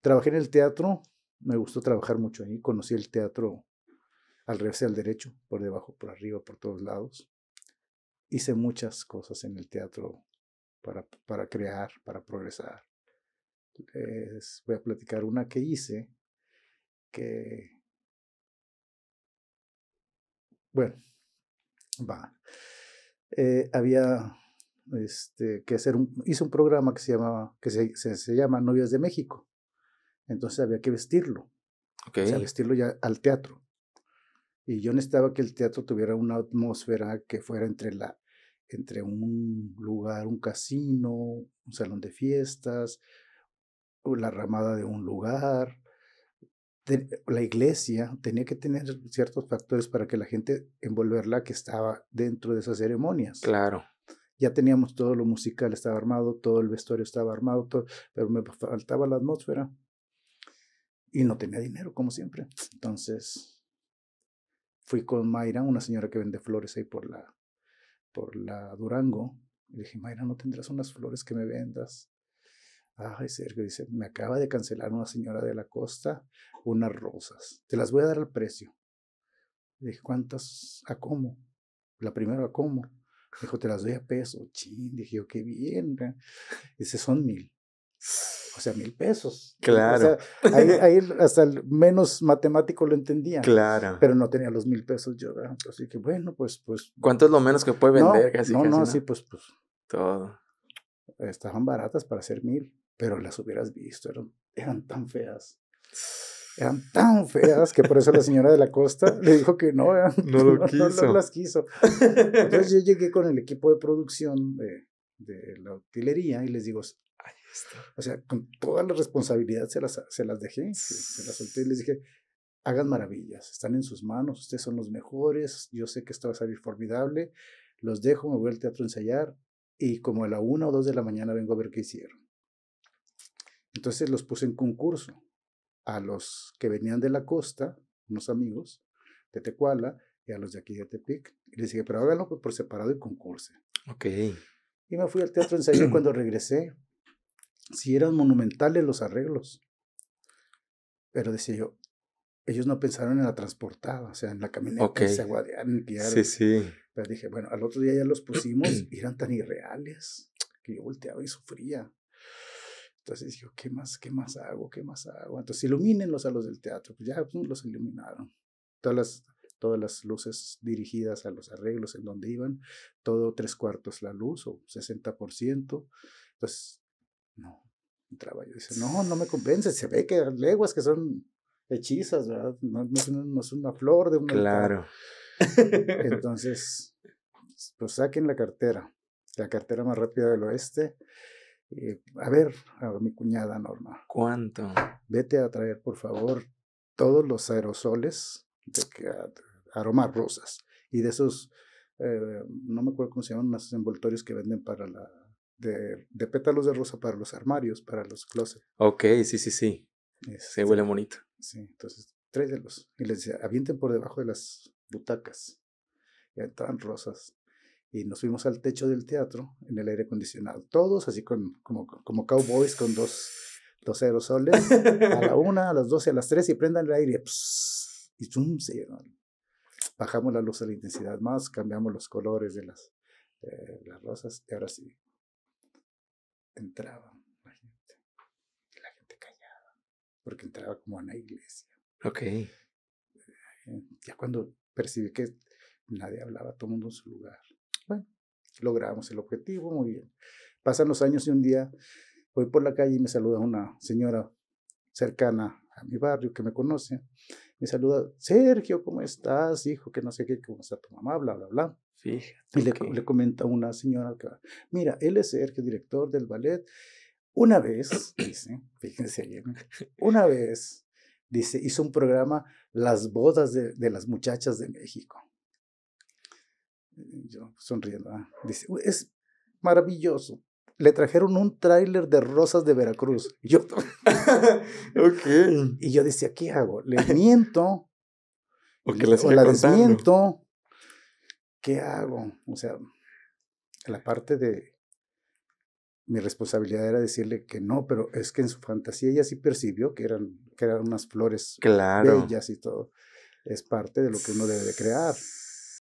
Trabajé en el teatro, me gustó trabajar mucho ahí, conocí el teatro al revés y al derecho, por debajo, por arriba, por todos lados. Hice muchas cosas en el teatro para, para crear, para progresar. Les voy a platicar una que hice, que... Bueno, va. Eh, había este, que hacer un, hice un programa que se llamaba, que se llama Novias de México. Entonces había que vestirlo. O sea, vestirlo ya al teatro. Y yo necesitaba que el teatro tuviera una atmósfera que fuera entre, la, entre un lugar, un casino, un salón de fiestas, la ramada de un lugar. la iglesia tenía que tener ciertos factores para que la gente envolverla que estaba dentro de esas ceremonias. Claro ya teníamos todo lo musical estaba armado, todo el vestuario estaba armado, pero me faltaba la atmósfera y no tenía dinero, como siempre. Entonces, fui con Mayra, una señora que vende flores ahí por la, por la Durango, y dije, Mayra, ¿no tendrás unas flores que me vendas? Ay, Sergio, dice, me acaba de cancelar una señora de la costa unas rosas. Te las voy a dar al precio. Le dije, ¿cuántas? ¿A cómo? La primera, ¿a cómo? Dijo, te las doy a peso. Chin, dije yo, qué bien. Dice, son mil o sea, mil pesos. Claro. ahí, hasta el menos matemático lo entendía. Claro. Pero no tenía los mil pesos yo, ¿verdad? así que bueno, pues, pues. ¿Cuánto es lo menos que puede vender? No, no, sí, pues, pues. Todo. Estaban baratas para hacer mil, pero las hubieras visto, eran, tan feas. Eran tan feas que por eso la señora de la costa le dijo que no, no, quiso. no las quiso. Entonces yo llegué con el equipo de producción de, la utilería y les digo, este. O sea, con toda la responsabilidad se las, se dejé, se, las solté y les dije, hagan maravillas, están en sus manos, ustedes son los mejores, yo sé que esto va a salir formidable, los dejo, me voy al teatro a ensayar y como a la una o dos de la mañana vengo a ver qué hicieron. Entonces los puse en concurso a los que venían de la costa, unos amigos de Tecuala y a los de aquí de Tepic. les dije, pero háganlo por separado y concurse. Ok. Y me fui al teatro a ensayar cuando regresé si eran monumentales los arreglos. Pero decía yo, ellos no pensaron en la transportada, o sea, en la camioneta, que se aguadearon, Sí, sí. Pero dije, bueno, al otro día ya los pusimos y eran tan irreales que yo volteaba y sufría. Entonces yo, ¿qué más, qué más hago? ¿Qué más hago? Entonces ilumínenlos a los del teatro. Pues ya pues, los iluminaron. Todas las, todas las luces dirigidas a los arreglos en donde iban, todo tres cuartos la luz o 60%. Entonces no, entraba no, no me convence, se ve que leguas que son hechizas, ¿verdad? No, es una flor de un... Claro. Entonces, pues, pues saquen la cartera, la cartera más rápida del oeste. Eh, a ver, a mi cuñada Norma. ¿Cuánto? Vete a traer, por favor, todos los aerosoles de aromas rosas y de esos, eh, no me acuerdo cómo se llaman, Los envoltorios que venden para la de, pétalos de rosa para los armarios, para los closets. Ok, sí, sí, sí. Se huele este, bonito. Sí, entonces los Y les decía, avienten por debajo de las butacas. Y estaban rosas. Y nos fuimos al techo del teatro, en el aire acondicionado. Todos así con, como, como cowboys con dos, dos aerosoles. a la una, a las doce, a las tres y prendan el aire. y zoom, se llevan. Bajamos la luz a la intensidad más, cambiamos los colores de las, de eh, las rosas y ahora sí, entraba la gente. Y la gente callaba, porque entraba como a una iglesia. Ok. Eh, ya cuando percibí que nadie hablaba, todo el mundo en su lugar. Bueno, logramos el objetivo, muy bien. Pasan los años y un día voy por la calle y me saluda una señora cercana a mi barrio que me conoce me saluda, Sergio, ¿cómo estás, hijo? Que no sé qué, cómo está tu mamá, bla, bla, bla. Fíjate. Y le, comenta una señora, que, mira, él es Sergio, director del ballet. Una vez, dice, fíjense ahí una vez, dice, hizo un programa Las bodas de, las muchachas de México. Yo sonriendo, ¿ah? dice, es maravilloso, le trajeron un tráiler de rosas de Veracruz. yo, y yo decía, ¿qué hago? ¿Le miento? ¿O, la desmiento? ¿Qué hago? O sea, la parte de mi responsabilidad era decirle que no, pero es que en su fantasía ella sí percibió que eran, que eran unas flores claro. bellas y todo. Es parte de lo que uno debe de crear.